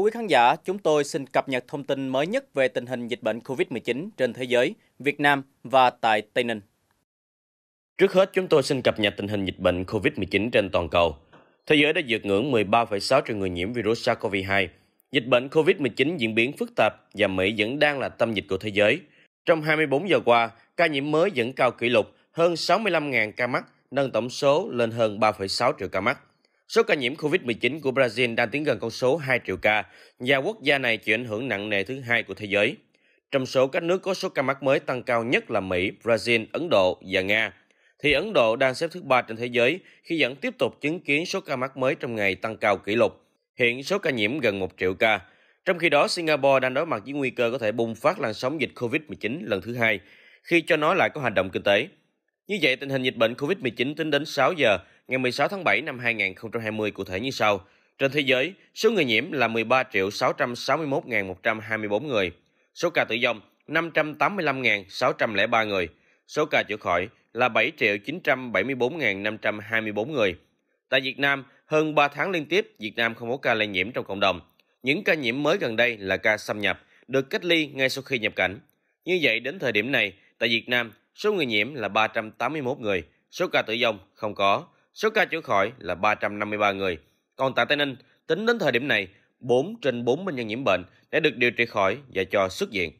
thưa quý khán giả, chúng tôi xin cập nhật thông tin mới nhất về tình hình dịch bệnh COVID-19 trên thế giới, Việt Nam và tại Tây Ninh. Trước hết, chúng tôi xin cập nhật tình hình dịch bệnh COVID-19 trên toàn cầu. Thế giới đã vượt ngưỡng 13,6 triệu người nhiễm virus SARS-CoV-2. Dịch bệnh COVID-19 diễn biến phức tạp và Mỹ vẫn đang là tâm dịch của thế giới. Trong 24 giờ qua, ca nhiễm mới vẫn cao kỷ lục, hơn 65.000 ca mắc, nâng tổng số lên hơn 3,6 triệu ca mắc. Số ca nhiễm COVID-19 của Brazil đang tiến gần con số 2 triệu ca và quốc gia này chịu ảnh hưởng nặng nề thứ hai của thế giới. Trong số các nước có số ca mắc mới tăng cao nhất là Mỹ, Brazil, Ấn Độ và Nga, thì Ấn Độ đang xếp thứ ba trên thế giới khi vẫn tiếp tục chứng kiến số ca mắc mới trong ngày tăng cao kỷ lục. Hiện số ca nhiễm gần 1 triệu ca. Trong khi đó, Singapore đang đối mặt với nguy cơ có thể bùng phát làn sóng dịch COVID-19 lần thứ hai khi cho nó lại có hành động kinh tế. Như vậy, tình hình dịch bệnh COVID-19 tính đến 6 giờ ngày 16 tháng 7 năm 2020 cụ thể như sau. Trên thế giới, số người nhiễm là 13.661.124 người. Số ca tử vong 585.603 người. Số ca chữa khỏi là 7.974.524 người. Tại Việt Nam, hơn 3 tháng liên tiếp, Việt Nam không có ca lây nhiễm trong cộng đồng. Những ca nhiễm mới gần đây là ca xâm nhập, được cách ly ngay sau khi nhập cảnh. Như vậy, đến thời điểm này, tại Việt Nam, số người nhiễm là 381 người, số ca tử vong không có số ca chữa khỏi là 353 người. Còn tại Tây Ninh, tính đến thời điểm này, 4 trên 4 bệnh nhân nhiễm bệnh đã được điều trị khỏi và cho xuất viện.